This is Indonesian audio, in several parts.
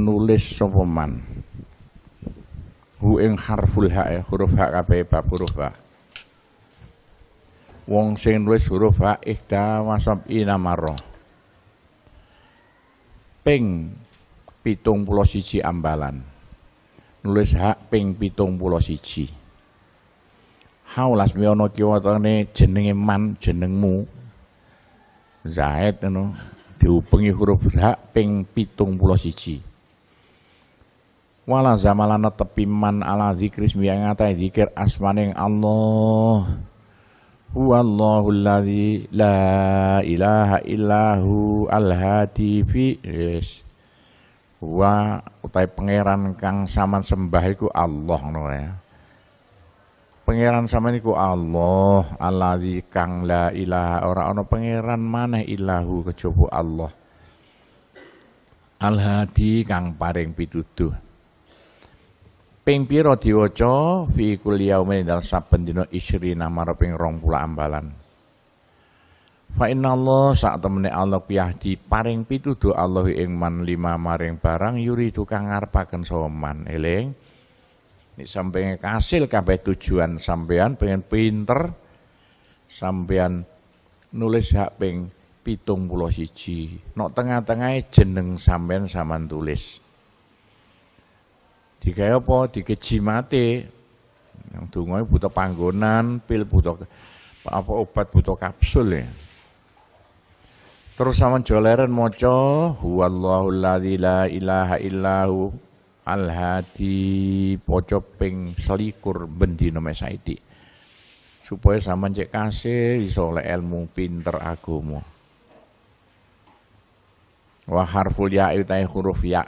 nulis sapa man hu ing harful ha eh, huruf ha kabeh bab huruf ha wong sing nulis huruf ha ihda wasab inamaro ping pitung pulau siji ambalan nulis ha ping pitung pulau siji haulas miono kiwa tane jenenge man jenengmu Zaid ngono diupengi huruf hak ping pitung puluh siji wala zamalana tepi man ala ismi yang ngatai zikir asmaning Allah huwallahu alladzi la ilaha illahu al fi yes. wa utai pangeran kang saman sembah iku Allah no ya pangeran saman iku Allah alladzi kang la ilaha ora ana pangeran maneh ilahu kejaba Allah al kang paring pituduh Ping piro diwaca fi kulli yaumin dalam saben dina isrina rong 20 ambalan. Fa inna Allah sak temene Allah di paring pituduh Allah ing man lima maring barang yuri tukang ngarepaken soman eling. Nek sampeyan kasil kabeh tujuan sampeyan pengen pinter sampeyan nulis hak ping pitung puluh siji. Nok tengah tengah jeneng sampean saman tulis dikaya apa? Dikeji mate. Yang dungoe butuh panggonan, pil butuh apa obat butuh kapsul ya. Terus sama joleren moco, huwallahu alladzi la ilaha illahu al hadi poco ping selikur bendi nama saidi Supaya sama cek kasih iso oleh ilmu pinter agumu Wa harful ya utai huruf ya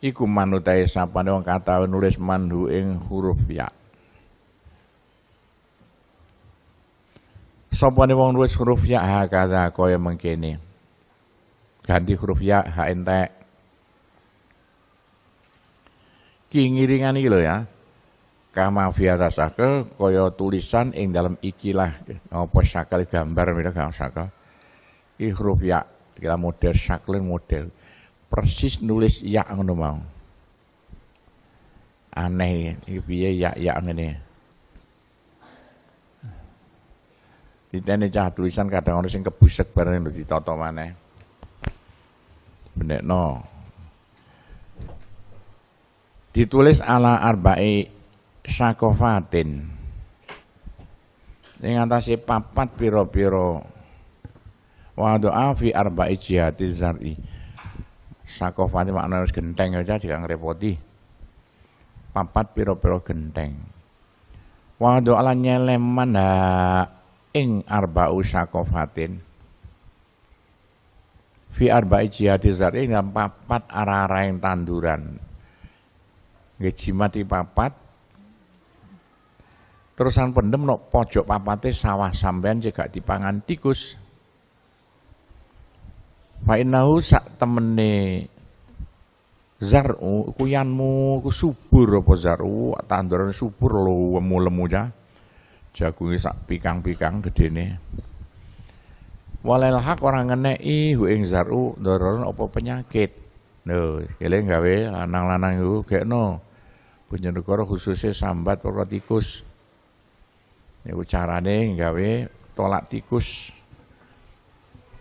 iku manutai utahe sapane wong kata nulis manhu ing huruf ya sapane wong nulis huruf ya ha kata kaya mengkene ganti huruf ya ha entek ki ngiringan iki lho ya kama fi atasake kaya tulisan ing dalam ikilah apa sakal gambar mira sakal iki huruf ya kira model saklin model persis nulis ya ngono mau. Aneh iki piye ya ya ngene. Ditene cah tulisan kadang orang sing kebusek bareng lho ditoto maneh. Benekno. Ditulis ala arba'i sakofatin. Ning ngatasé papat piro pira doa fi arba'i jihati zar'i. Sakofatin makna wis genteng aja jika ngerepoti papat piro-piro genteng wado alanya nyeleman mana ing arba'u sakofatin fi arba'i jihati zari ini papat arah-arah yang tanduran ngejimati papat terusan pendem nok pojok papatnya sawah sampean jika dipangan tikus Fa innahu sak temene zar'u kuyanmu yanmu ku subur apa zar'u tanduran subur lho lemu-lemu ya. Jagunge sak pikang-pikang gedene. Walal hak orang ngeneki hu ing zar'u doron apa penyakit. no eling gawe lanang-lanang iku gekno. Punjenegara khususnya sambat pokok tikus. Niku carane gawe tolak tikus.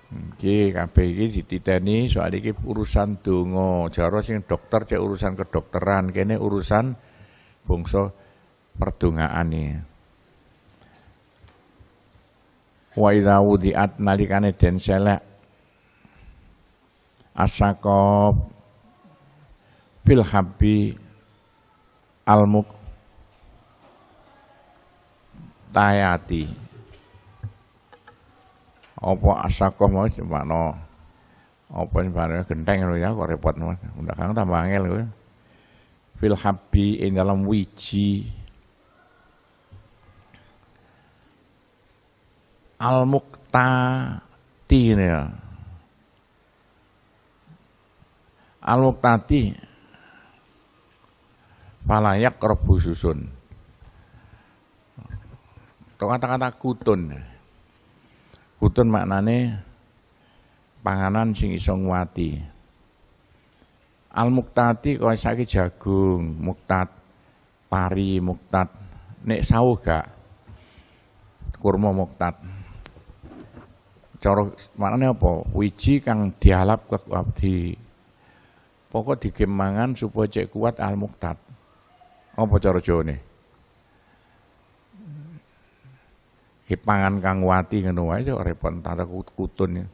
Iki kabeh iki dititeni soal iki urusan donga. Jaro sing dokter cek urusan kedokteran, kene urusan bangsa perdongaane. Wa idza wudiat nalikane den selek asakop fil habbi al tayati apa asakoh mau no apa cepakno genteng lho ya kok repot mas udah kang tambah angel lho ya. fil happy in dalam wiji al muktati tine ya. al muktati palayak rebu susun kata-kata kutun Kutun maknane panganan sing iso nguati. Al muktati kaya saiki jagung, muktat pari, muktat nek sawuh gak kurma muktat. Cara maknane apa? Wiji kang dialap ke di Pokok digemangan supaya cek kuat al muktat. Apa cara Jawa nih? Pangan Kang Wati ngono wae kok repot tata kutun. ya.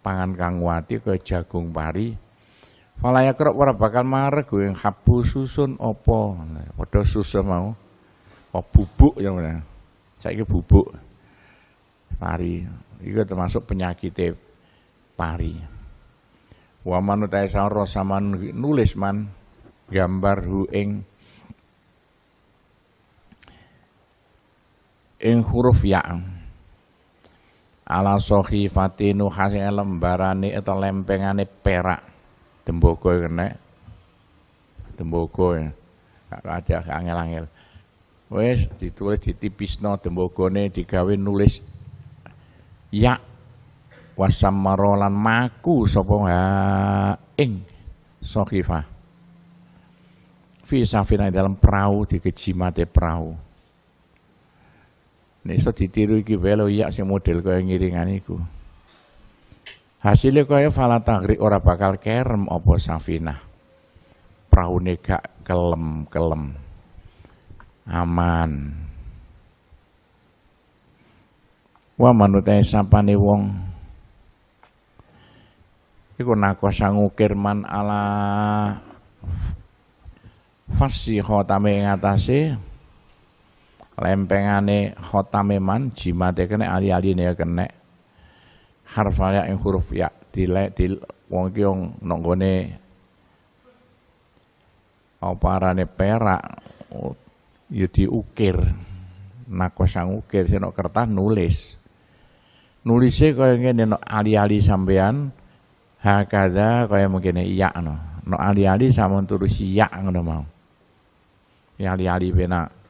Pangan Kang Wati ke jagung pari. Falaya krok ora bakal mareg gue yang habu susun opo. Padha susah mau. Apa oh, bubuk ya ngono. Saiki bubuk. Pari. Iku termasuk penyakit pari. Wa manut ae saman nulis man gambar hu ing ing huruf ya ala fatinu nuhasi lembarani atau lempengane perak dembogo kena dembogo ya ada angel-angel wes ditulis no dembogone digawe nulis ya wasam marolan maku sopong ha ing sohifah fi safina dalam perahu di kejimate perahu Nek iso ditiru iki iya sing model kaya ngiringan iku. Hasilnya kaya fala tagri ora bakal kerem opo safinah. perahu gak kelem-kelem. Aman. Wa manut sapane wong iku nako ngukir ala fasih khotame ing lempengane khotame man jimate kena ali-aline ya kena harfanya ing huruf ya tile tile wong ki wong nonggone apa arane perak ya diukir nakosang ukir seno kertas nulis nulisnya kaya ngene no ali-ali sampean hakada kaya mungkin iya no no ali-ali sama terus iya ngono mau ya ali-ali penak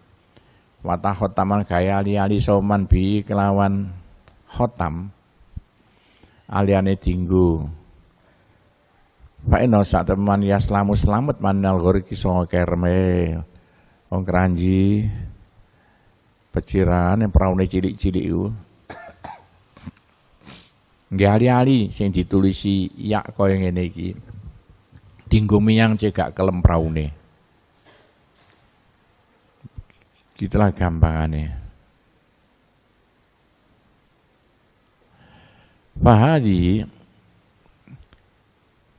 Wata khotaman gaya ali-ali soman bi kelawan khotam aliane tinggu. Pak Eno saat teman ya selamu selamat manal goriki songo kerme. ong keranji peciran yang peraune cilik-cilik u nggak ali-ali sing ditulisi yak koyeng ini ki Dinggo miang cegak kelem nih Gitulah gampangannya. Fahadi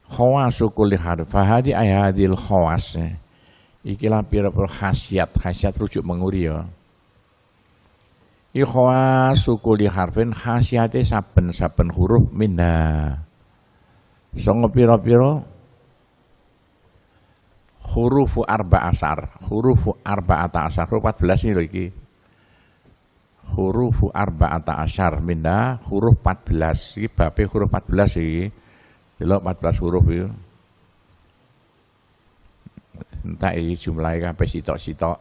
khawasu kulli harf. Fahadi ayadil khawas. Ikilah pira-pira khasiat, khasiat rujuk menguri ya. Ikhwa suku li harfin khasiate saben-saben huruf minna. Songo pira-pira hurufu arba asar, hurufu arba ata asar, huruf 14 ini lagi. Hurufu arba ata asar, minda huruf 14, ini bape huruf 14 ini. jelok 14 huruf itu. Entah ini jumlahnya sampai sitok-sitok.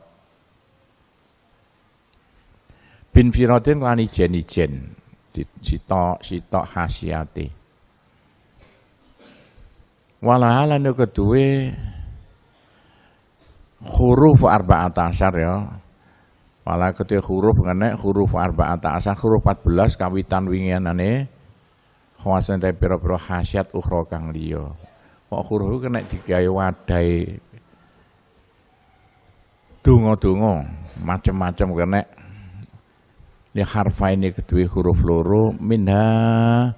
Bin Firodin lani jen, ijen Sitok-sitok khasiati. Walahalan itu kedua, huruf arba'at asar ya. Malah ketika huruf ngene huruf arba'at asar huruf 14 kawitan wingian ane khawasan tapi pira-pira khasiat ukhro kang liya. Kok huruf kena digawe wadai tungo-tungo macem-macem kena ya harfa ini kedua huruf loro minha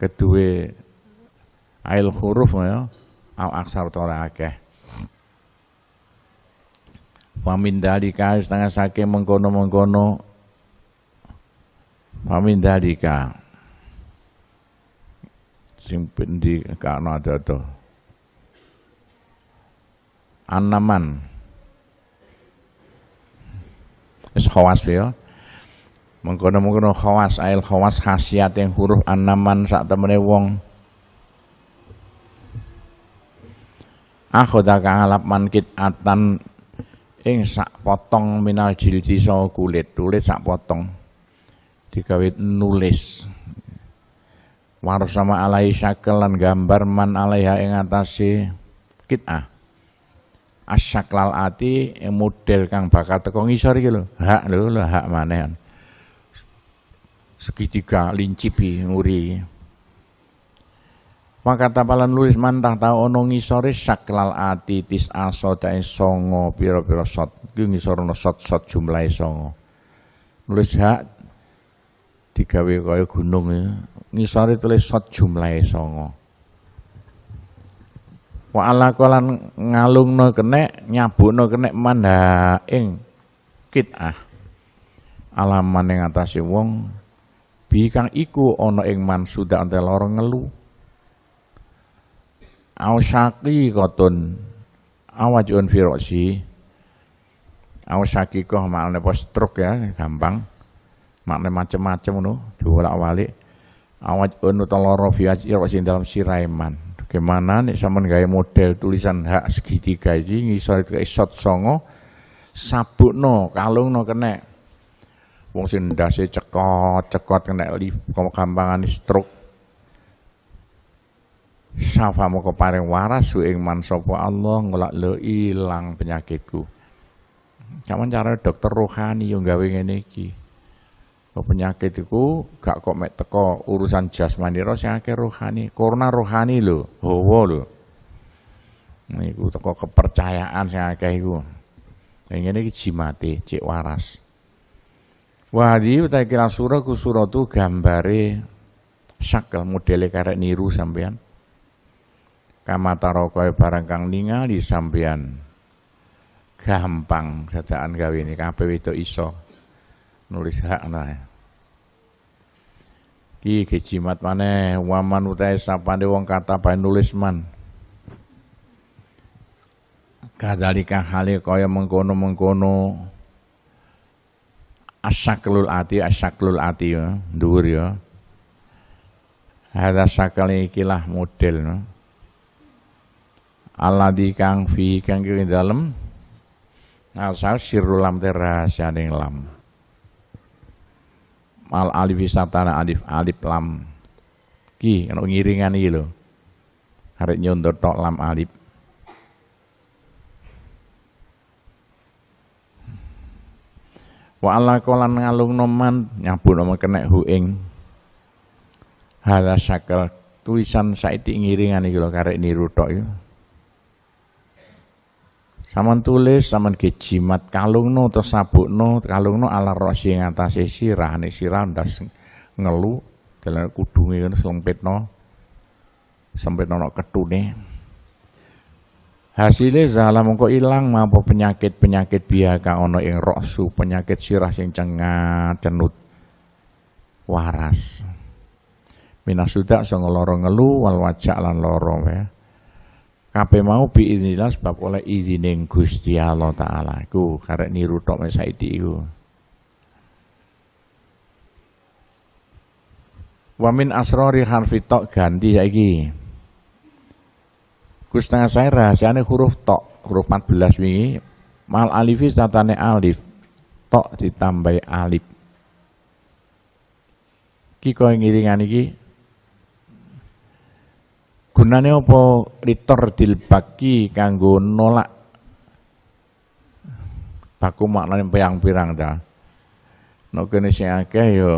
kedua ail huruf ya au aksar tora akeh Famin dalika setengah sake mengkono-mengkono Famin dalika sing kano kakno adodo Anaman es khawas ya Mengkono-mengkono khawas ail khawas khasiat yang huruf anaman saat temen wong Akhoda ka'alap mankit atan ing sak potong minal jildi so kulit kulit sak potong dikawit nulis warsama alai syakelan gambar man alaiha ing atase kit'ah asyaklal ati ing model kang bakal teko ngisor iki lho hak lho hak maneh segitiga lincipi nguri Makata kata palan nulis mantah tau ono ngisore saklal ati tis aso dae songo piro-piro sot. Ki ngisorono sot-sot jumlahe songo. Nulis hak tiga kaya gunung ya. Ngisore tulis sot jumlahe songo. Wa ala kolan ngalungno no kene kenek eng ing ah Alaman yang atase wong bi kang iku ono ing mansuda ante loro ngelu au syaqiqatun awajun fi ra'si au syaqiqah maknane apa stroke ya gampang makne macem-macem ngono diwolak-walik awajun utoloro fi ra'si dalam siraiman gimana nih, sama gaya model tulisan hak segitiga ini, ngisor itu isot songo kalung no kena wong sing ndase cekot cekot kena lift kambangan stroke Safa moko paring waras ing man sapa Allah ngelak lo ilang penyakitku. Kapan cara dokter rohani yang gawe ngene iki. Penyakitku penyakit gak kok mek teko urusan jasmani ro sing akeh rohani. Corona rohani lho, hawa lho. Niku nah, teko kepercayaan sing akeh iku. Yang nah, ini jimate, cek waras. Wahdi utai kira surah ku surah tu gambare syakal modele karek niru sampean kamataro tarokoe barang kang ningali sampeyan gampang dadaan gawe ini kabeh itu iso nulis hak nah ki kecimat mana waman sapa sapane wong kata bae nulis man kadalika hale kaya mengkono-mengkono asaklul ati asaklul ati ya dhuwur ya hadza sakal ikilah model no di kang fi kang ing dalem asal sirulam lam terahasiane lam mal alif satana alif alif lam ki ana ngiringan iki lho arek nyontor tok lam alif wa ala kolan ngalung noman nyabu nama kena huing hala sakal tulisan saiti ngiringan iki lho karek niru tok Saman tulis, saman gejimat sabuk atau kalung no ala rosi yang atas sirah, nih sirah ndas ngelu, dalam kudungi kan no sampai no ketune. Hasilnya zala mongko hilang, mampu penyakit-penyakit biaka ono ing rosu, penyakit sirah sing cengat, cenut, waras. Minasudak so ngeloro ngelu, wal wajak lan loro ya kape mau bi inilah sebab oleh izinin Gusti Allah taala ku karek niru tok saiki iku Wamin asrori harfi tok ganti saiki Kus tengah saya rahasianya huruf tok huruf 14 wingi mal alifis satane alif tok ditambah alif Kiko yang ngiringan iki Gunane apa Ritor dilbaki kanggo nolak baku maknane peyang pirang ta. Nek nah, kene sing akeh yo ya,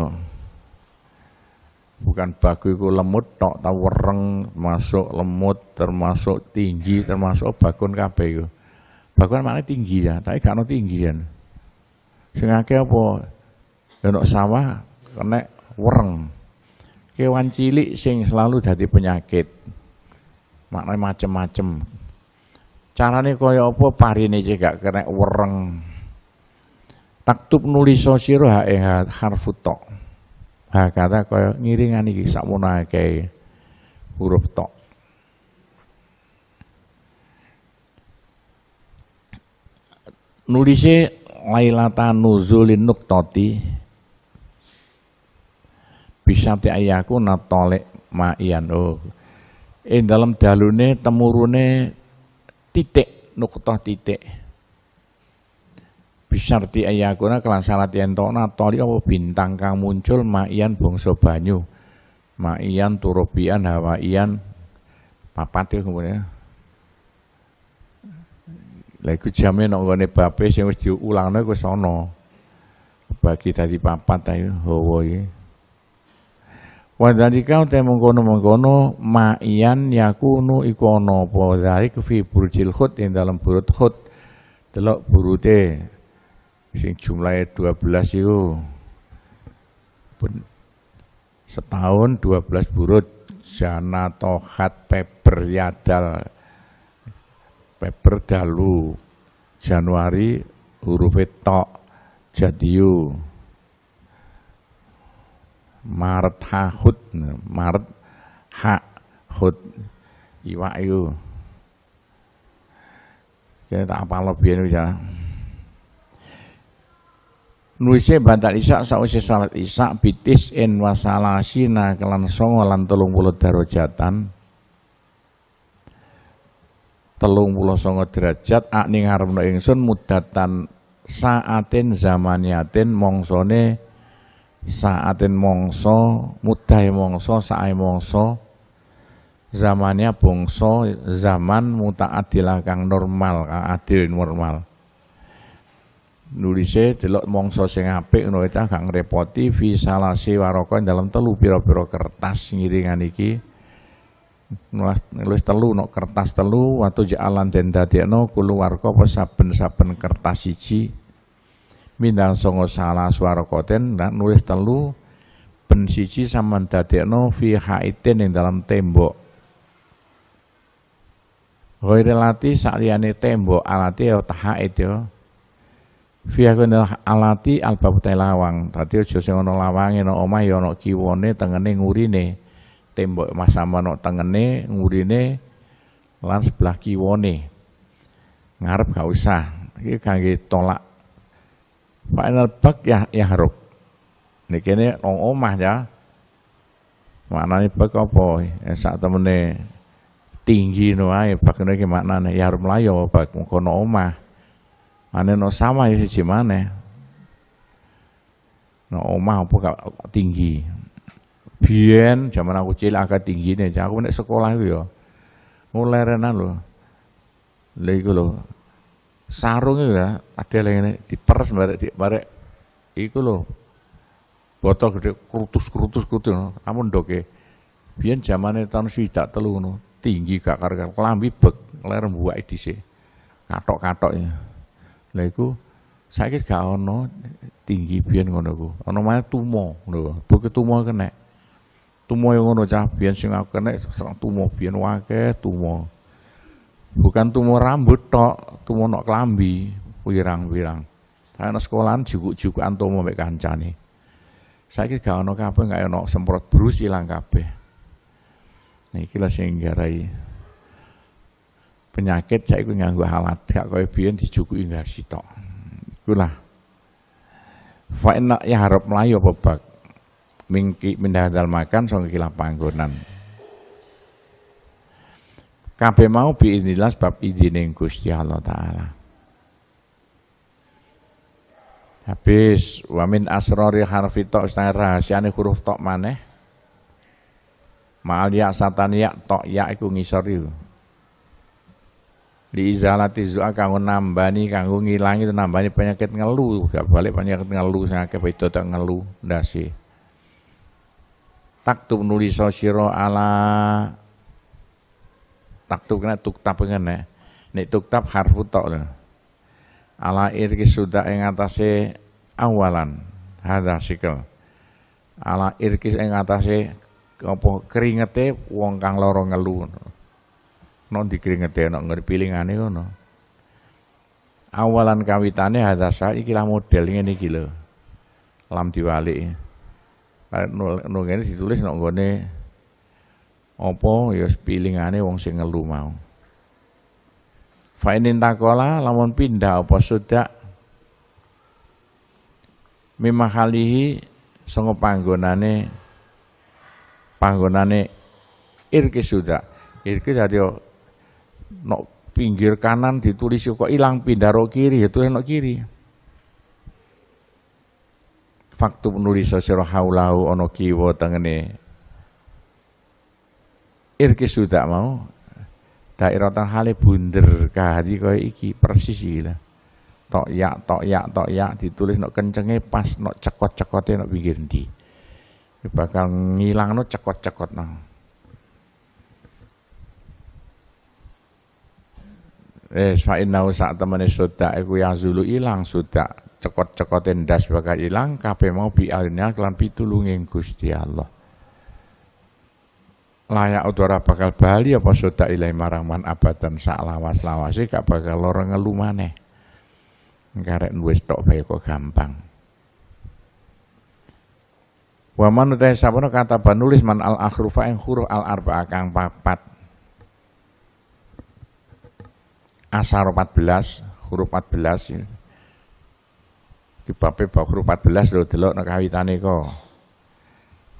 bukan baku iku lemut tok ta wereng masuk lemut termasuk tinggi termasuk bakun kabeh iku. Bakun maknane tinggi ya, tapi gak ono ya Sing akeh apa? Ya ono sawah kena wereng. Kewan cilik sing selalu jadi penyakit maknanya macem-macem carane kaya apa parine cek gak kena wereng taktub nulis sosiro hae harfut harfutok ha kata kaya ngiringan iki sakmono akeh huruf tok nulise lailata nuzulin nuktoti bisa ayaku natolek ma'ian oh ing eh, dalam dalune temurune titik nuktah titik bisyarti eh, ayakuna ya, kelan syarat yen tona toli apa bintang kang muncul makian bangsa banyu makian turubian hawaian papat ya kemudian lha ya. iku jame nek ngene bape sing wis diulangno iku sono bagi tadi papat ayo hawa Wadhalika utai mengkono-mengkono ma'ian yakunu ikono ana apa fi burjil khut yang dalam burut khut. telok burute sing dua belas itu Setahun dua belas burut jana tohat peper yadal peper dalu Januari huruf tok jadiu Maret Hud, Maret Hud hut iwak itu. Jadi tak apa lebih ini ya. Nulisnya bantal isak sausi salat isak bitis en wasalasina kelan songo lan telung puluh darojatan telung puluh songo derajat akning harap ingsun mudatan saatin zamaniatin mongsone saatin mongso, mudai mongso, saai mongso, zamannya bongso, zaman muta kang normal, kang adil normal. Nulisnya delok mongso sing apik ngono ta kang repoti fi salasi dalam telu pira-pira kertas ngiringan iki. Nulis, telu nok kertas telu watu jalan den dadekno kulu warka kopo saben-saben kertas siji Mindang songo salah suara koten dan nulis telu ben siji sama no fi haitin yang dalam tembok. saat sakliyane tembok alati ya tahait ya. Fi alati albab lawang. tadi aja sing ono lawange ana omah ya ana kiwone tengene ngurine. Tembok mas sama tengene ngurine lan sebelah kiwone. Ngarep gak usah. Iki kangge tolak Final bak ya ya Niki ini orang omah ya. Maknane bak apa? Ya, saat temene tinggi no ae bak niki ya yahruk mlayu bak mengko nang omah. Ane no sama ya si maneh. Nang omah apa tinggi. Bien, zaman aku cilik agak tinggi nih, aku nek sekolah gitu. ya. Mulai renan lo Lha iku sarung itu ya ada yang ini diperas barek di barek itu loh botol gede kerutus kerutus gitu, kerutus no. amun doke biar zamannya tahun swidak telu no. tinggi gak karena kelambi bek ler buat di sini katok katoknya lah itu saya gak ono tinggi biar ngono ku ono mana tumo no bukit tumo kena tumo yang ngono cah biar sih aku kena serang tumo biar wake tumo bukan tumor rambut tok, tumor nok klambi, wirang-wirang. Karena sekolahan jukuk anto mau mek kancane. kira gak nok apa gak nok semprot brus hilang kape nah sehingga sing garai penyakit saya ikut nganggo halat. gak pion biyen dijukuki gak sitok. Ikulah. Fa enak ya harap melayu apa bak mingki mindahadal makan song kilah panggonan. Kabeh mau inilah sebab izining Gusti Allah taala. Habis wamin asrori harfi tok setengah rahasiane huruf tok maneh. Ma'al ya satan ya tok ya iku ngisor yu di izalati zu'a kanggo nambani kanggo ngilangi nambani penyakit ngelu, gak balik penyakit ngelu sing akeh beda tak ngelu ndase. tu nulis sosiro ala taktuk na tuktap kan ya. Nek tuktab harfu tok lho. Ala irki sudah ing atase awalan hadha sikel. Ala irki ing atase apa keringete wong kang lara ngelu. Non dikringete nek ngger pilingane ngono. Awalan kawitane hadha saiki lah model ngene iki lho. Lam diwalik. Nul ngene ditulis nek opo, ya pilingane wong sing ngelu mau. Fa'inin takola lamun pindah opo sudah mimahalihi sanggo panggonane panggonane irki sudah, irki dadi nok pinggir kanan ditulis kok hilang pindah ro kiri ya tulis nok kiri faktu penulis sira haulau ono kiwo tengene irkis sudah mau daeratan hale bunder kahari kau iki persis iki lah tok ya tok ya tok ya ditulis nok kencenge pas nok cekot cekotnya nok pinggir di ya bakal nok cekot-cekot nang Eh, fa inna teman temene sudah, aku yang zulu hilang sudah, cekot cekotin das bakal hilang, kape mau bi alnya kelan pitulunging Gusti Allah layak udara bakal bali apa sudah ilai marang man abadan sak lawas lawas gak bakal lorong ngelu maneh karek nuwis tok bae kok gampang wa man utai sapono kata penulis man al akhrufa yang huruf al arba kang papat asar 14 huruf 14 iki bape huruf 14 lho delok nek kawitane kok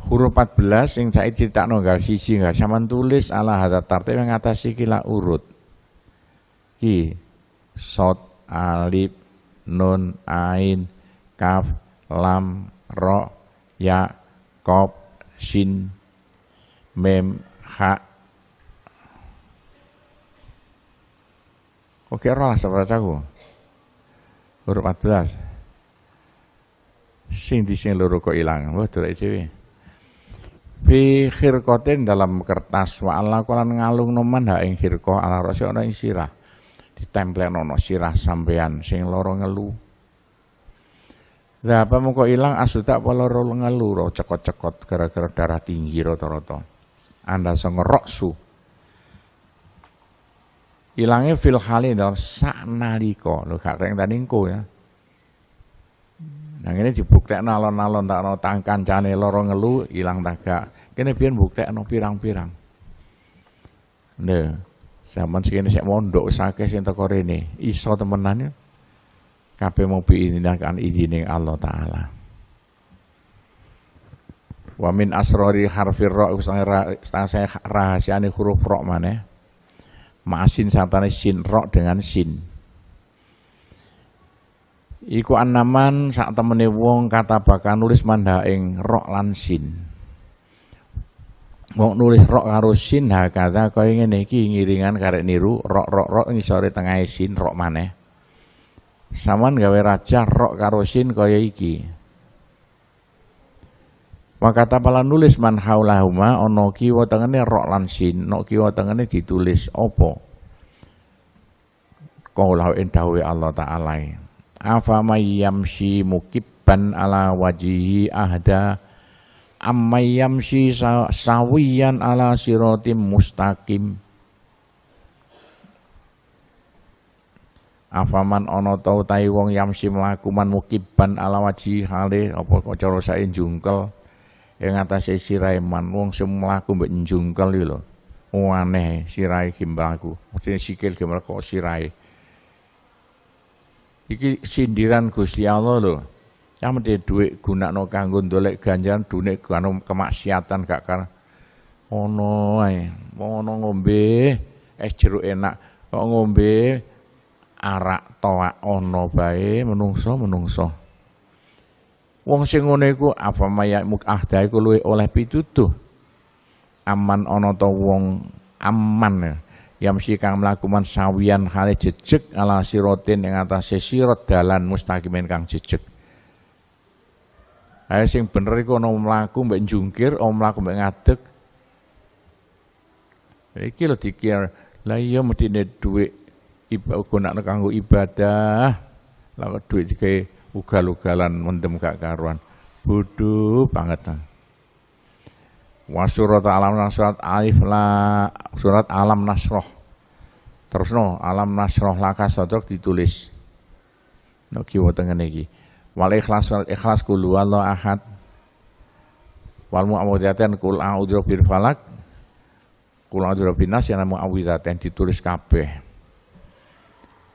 huruf 14 yang saya cerita nonggal sisi nggak sama tulis ala hadat tartib yang ngatasi kila urut ki sot alip nun ain kaf lam ro ya kop sin mem ha oke roh lah aku huruf 14 sing di sing loro kok ilang wah dora dhewe fi khirqatin dalam kertas wa Allah kolan ngalung noman ha ing khirqa ala rasi ana ing sirah ana sirah sampean sing loro ngelu Lah apa ilang asuta pola rol ngelu cekot-cekot gara-gara darah tinggi ro rata Anda roksu Ilangnya fil khali dalam sak nalika. Lho gak reng tadi engko ya. Nah ini dibuktikan nalon nalon tak nontangkan tangkan cane loro ngelu ilang gak kene biyen buktekno pirang-pirang. Nah, zaman segini saya mondok sake sing teko rene, iso temenannya, kabeh mau nakan izine Allah taala. Wa min asrori harfir ra saya rahasiane huruf ra mana, masin sartane sin ra dengan sin. Iku anaman saat temene wong kata bakal nulis mandha ing lansin lan sin wong nulis rok karo sin kata kau ingin iki ngiringan karek niru rok rok rok ngisore tengah sin rok mana? saman gawe raja rok karo sin kaya iki kata pala nulis man haulahuma ono kiwa tengene rok lansin, sin no kiwa tengene ditulis opo Kaulah indawi Allah Ta'ala Afa mayyamshi mukibban ala wajihi ahda Amayamsi sawiyan ala sirotim mustaqim afaman ono tau tai wong yamsi melakukan mukiban ala waji hale apa kok cara jungkel yang atas sirai man wong sing mlaku mbek njungkel iki lho oh, aneh sirahe gimbalku mesti sikil gimbalku sirahe iki sindiran Gusti Allah lho Ya mesti guna no kanggo dolek ganjaran dunik kanggo kemaksiatan gak kan. Ono ae, ono ngombe es jeruk enak, kok ngombe arak toa ono bae menungso menungso. Wong sing ngono iku apa mayak mukahda iku luwe oleh pitutuh, Aman ono ta wong aman ya. mesti kang melakukan sawian hale jejeg ala sirotin ing atase sirat dalan mustaqimin kang jejeg. Ayo sing bener iku ana mlaku mbek jungkir, ana mlaku mbek ngadeg. Iki lho dikir, lah iya mestine dhuwit gunakne kanggo ibadah. Lah dhuwit iki ugal-ugalan mendem gak karuan. Bodoh banget. Wa surat alam surat alif la surat alam nasroh. Terus no alam nasroh laka sodok ditulis. No kiwa tengen iki wal ikhlas wal ikhlas kulu Allah ahad wal muawwidzatain kul a'udzu bir falak kul a'udzu bin nas yang muawwidzatain ditulis kabeh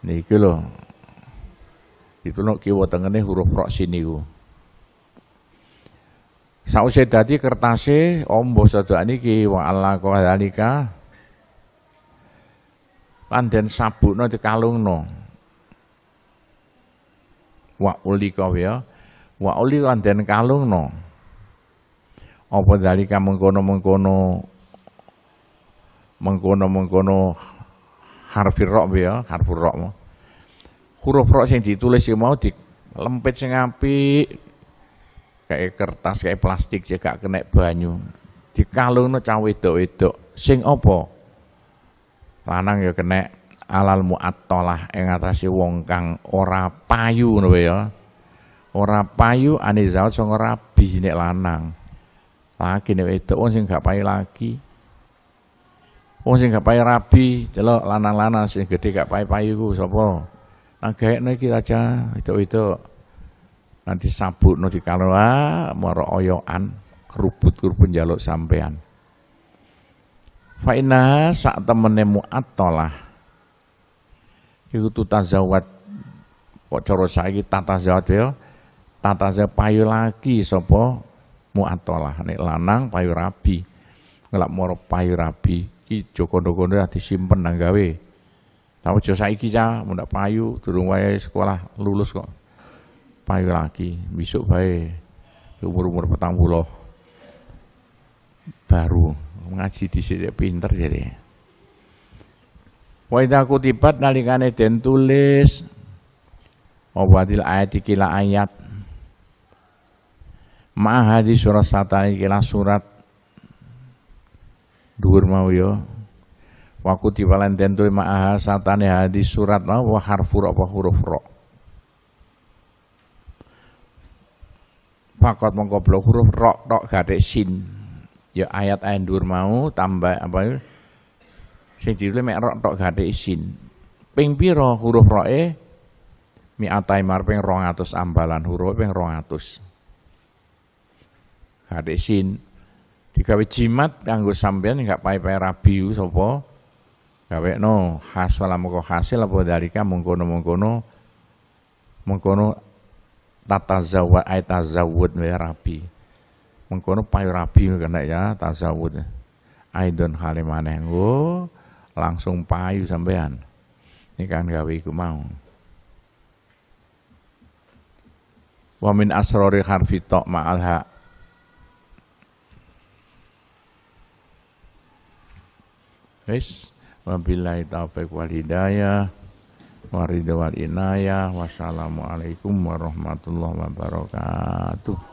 niki lho dituluk kiwa tengene huruf rok sini ku sause dadi kertase ombo ki niki wa Allah panden sabuk nanti kalung no wa kau ya wa uli lan den no, apa dalika mengkono-mengkono mengkono-mengkono harfi ra ya rok mo huruf rok sing ditulis sing mau dilempit sing apik kayak kertas kayak plastik sih gak kena banyu dikalungno cah wedok-wedok sing opo, lanang ya kena alal muattalah ing ngatasi wong kang ora payu ngono ya. Ora payu ane zaud sing rabi nek lanang. lagi nek itu wong sing gak payu laki. Wong sing gak payu rabi, delok lanang-lanang sing gedhe gak payu-payu ku sapa? Nang gaekne iki aja itu-itu. Nanti sabukno dikalo ah moro oyoan, kerubut-kerubut jaluk sampean. Faena saat temenemu Atolah iku tutazawat kok cara saiki tatazawat ya tataza payu lagi sapa muatalah nek lanang payu rapi, ngelak moro payu rapi, iki joko kondo ya disimpen nang gawe tapi jo saiki cah muda payu durung wae sekolah lulus kok payu lagi besok bae umur-umur petang puluh baru ngaji di sini pinter jadi Wajda idza kutibat nalikane den tulis Obadil oh, ayat kila ayat Ma'ahadi surat satani kila surat Duhur mau yo tibalan kutibalan den tulis ma'aha satani hadis surat Wa harfu apa huruf ro Pakot mengkoblo huruf ro tok gadek sin Ya ayat-ayat duhur mau tambah apa Sing ditulis mek rok tok gade isin. Ping pira huruf roe mi atai mar rong atus ambalan huruf ping rong atus. Gak isin. Digawe jimat kanggo sampean nggak pai-pai rabi sapa gawe no hasil moko hasil apa dari ka mengkono mengkono mengkono tata zawat ay tazawud wa rabi mengkono payu rabi kena ya tazawud aidon halimane nggo langsung payu sampean. Ini kan gawe iku mau. Wa min asrori harfi to ma'al ha. Wis, wabillahi taufik wal hidayah waridwal inayah wassalamualaikum warahmatullahi wabarakatuh